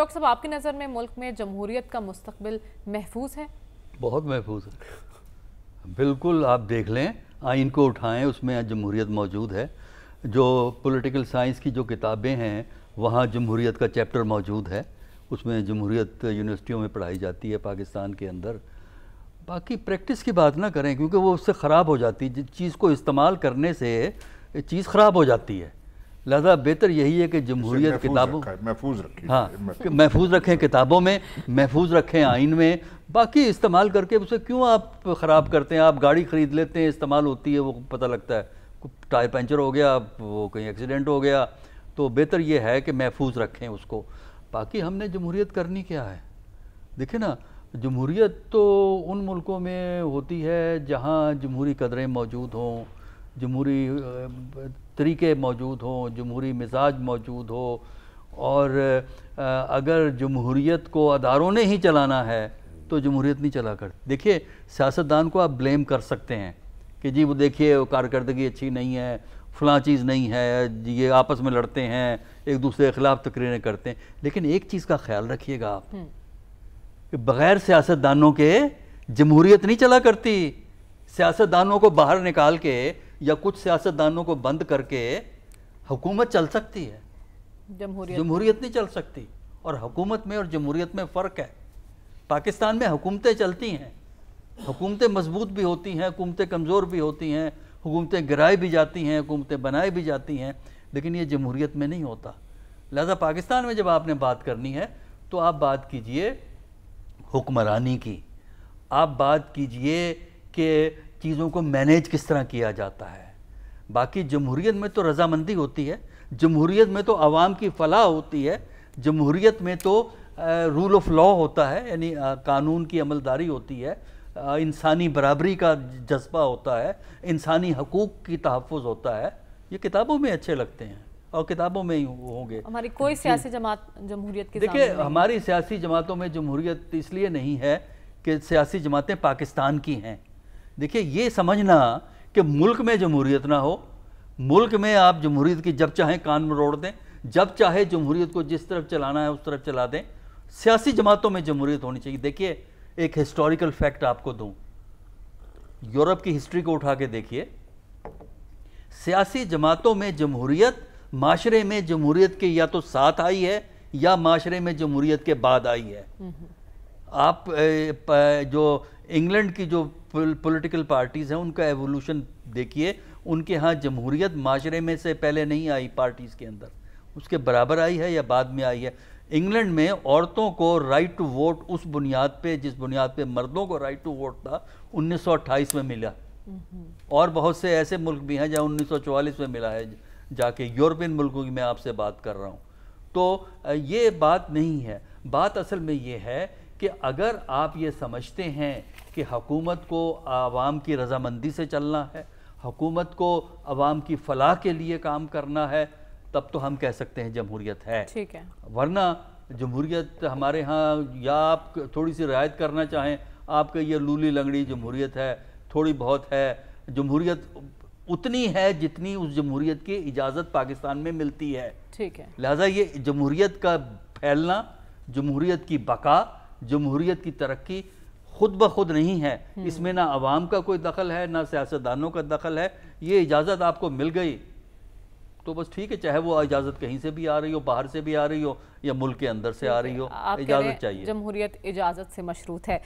Doctor साहब आपकी नज़र में मुल्क में जमहूरीत का मुस्तबिल महफूज है बहुत महफूज है बिल्कुल आप देख लें आइन को उठाएं उसमें जमहूरीत मौजूद है जो पॉलिटिकल साइंस की जो किताबें हैं वहाँ जमहूरीत का चैप्टर मौजूद है उसमें जमहूरीत यूनिवर्सिटियों में पढ़ाई जाती है पाकिस्तान के अंदर बाकी प्रैक्टिस की बात ना करें क्योंकि वो उससे ख़राब हो जाती है जिस चीज़ को इस्तेमाल करने से चीज़ ख़राब हो जाती है लिहाजा बेहतर यही है कि जमहूरियत किताबों महफूज रखें हाँ महफूज रखें किताबों में महफूज रखें आइन में बाकी इस्तेमाल करके उसे क्यों आप ख़राब करते हैं आप गाड़ी ख़रीद लेते हैं इस्तेमाल होती है वो पता लगता है टायर पंचर हो गया वो कहीं एक्सीडेंट हो गया तो बेहतर ये है कि महफूज रखें उसको बाकी हमने जमहूरियत करनी क्या है देखे ना जमहूरीत तो उन मुल्कों में होती है जहाँ जमहूरी कदरें मौजूद हों जमहूरी तरीके मौजूद हों जमहूरी मिजाज मौजूद हो और अगर जमहूरीत को अदारों ने ही चलाना है तो जमहूरीत नहीं चला कर देखिए सियासतदान को आप ब्लेम कर सकते हैं कि जी वो देखिए कारकर्दगी अच्छी नहीं है फलां चीज़ नहीं है ये आपस में लड़ते हैं एक दूसरे के ख़िलाफ़ तकरीरें करते हैं लेकिन एक चीज़ का ख्याल रखिएगा आप हम्म। कि बग़ैर सियासतदानों के जमहूरीत नहीं चला करती सियासतदानों को बाहर निकाल के या कुछ सियासतदानों को बंद करके हुकूमत चल सकती है जमहूरियत जमहूरियत नहीं चल सकती और हुकूमत में और जमहूरियत में फ़र्क है पाकिस्तान में हुकूमतें चलती हैं हुकूमतें मजबूत भी होती हैं हुकूमतें कमज़ोर भी होती हैं हुकूमतें गिराई भी जाती हैं हुकूमतें बनाई भी जाती हैं लेकिन ये जमहूरियत में नहीं होता लिहाजा पाकिस्तान में जब आपने बात करनी है तो आप बात कीजिए हुक्मरानी की आप बात कीजिए कि चीज़ों को मैनेज किस तरह किया जाता है बाकी जमहूरीत में तो रजामंदी होती है जमहूरीत में तो आवाम की फलाह होती है जमहूरीत में तो रूल ऑफ लॉ होता है यानी कानून की अमलदारी होती है इंसानी बराबरी का जज्बा होता है इंसानी हकूक़ की तहफ़ होता है ये किताबों में अच्छे लगते हैं और किताबों में ही होंगे हमारी कोई सियासी जमात जमहूरीत की देखिए हमारी सियासी जमातों में जमहूरीत इसलिए नहीं है कि सियासी जमातें पाकिस्तान की हैं देखिए ये समझना कि मुल्क में जमहूरीत ना हो मुल्क में आप जमहूरीत की जब चाहें कान में रोड़ दें जब चाहे जमहूरीत को जिस तरफ चलाना है उस तरफ चला दें सियासी जमातों में जमहूरीत होनी चाहिए देखिए एक हिस्टोरिकल फैक्ट आपको दूं यूरोप की हिस्ट्री को उठा के देखिए सियासी जमातों में जमहूरीत माशरे में जमहूरीत के या तो साथ आई है या माशरे में जमहूरीत के बाद आई है हम्म, हम्म। आप जो इंग्लैंड की जो पॉलिटिकल पार्टीज़ हैं उनका एवोल्यूशन देखिए उनके यहाँ जमहूरियत माशरे में से पहले नहीं आई पार्टीज़ के अंदर उसके बराबर आई है या बाद में आई है इंग्लैंड में औरतों को राइट टू वोट उस बुनियाद पे जिस बुनियाद पे मर्दों को राइट टू वोट था 1928 में मिला हम्म। और बहुत से ऐसे मुल्क भी हैं जहाँ उन्नीस में मिला है जाके यूरोपियन मुल्कों की मैं आपसे बात कर रहा हूँ तो ये बात नहीं है बात असल में ये है कि अगर आप ये समझते हैं कि हकूमत को आवाम की रजामंदी से चलना है हकूमत को आवाम की फलाह के लिए काम करना है तब तो हम कह सकते हैं जमहूरियत है ठीक है वरना जमहूरियत हमारे यहाँ या आप थोड़ी सी रियायत करना चाहें आपका ये लूली लंगड़ी जमहूरियत है थोड़ी बहुत है जमहूरियत उतनी है जितनी उस जमहूरियत की इजाज़त पाकिस्तान में मिलती है ठीक है लिहाजा ये जमहूरियत का फैलना जमहूरियत की बका जमहूरीत की तरक्की खुद ब खुद नहीं है हम्म। इसमें ना आवाम का कोई दखल है ना सियासतदानों का दखल है ये इजाज़त आपको मिल गई तो बस ठीक है चाहे वो इजाज़त कहीं से भी आ रही हो बाहर से भी आ रही हो या मुल्क के अंदर से आ रही हो इजाज़त चाहिए जमहूरियत इजाज़त से मशरूत है